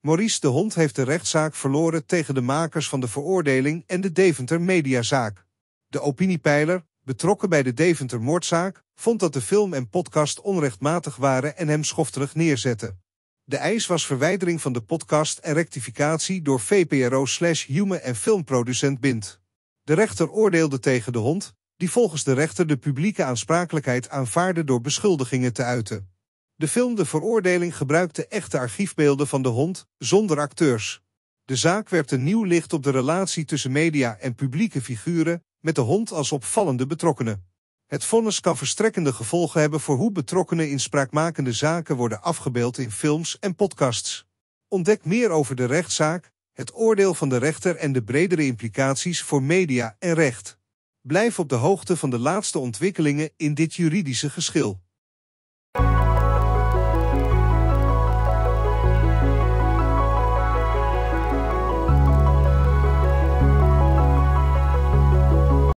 Maurice de Hond heeft de rechtszaak verloren tegen de makers van de veroordeling en de Deventer Mediazaak. De opiniepeiler, betrokken bij de Deventer moordzaak, vond dat de film en podcast onrechtmatig waren en hem schofterig neerzetten. De eis was verwijdering van de podcast en rectificatie door VPRO slash human en filmproducent Bind. De rechter oordeelde tegen de hond, die volgens de rechter de publieke aansprakelijkheid aanvaarde door beschuldigingen te uiten. De film De Veroordeling gebruikte echte archiefbeelden van de hond, zonder acteurs. De zaak een nieuw licht op de relatie tussen media en publieke figuren, met de hond als opvallende betrokkenen. Het vonnis kan verstrekkende gevolgen hebben voor hoe betrokkenen in spraakmakende zaken worden afgebeeld in films en podcasts. Ontdek meer over de rechtszaak, het oordeel van de rechter en de bredere implicaties voor media en recht. Blijf op de hoogte van de laatste ontwikkelingen in dit juridische geschil.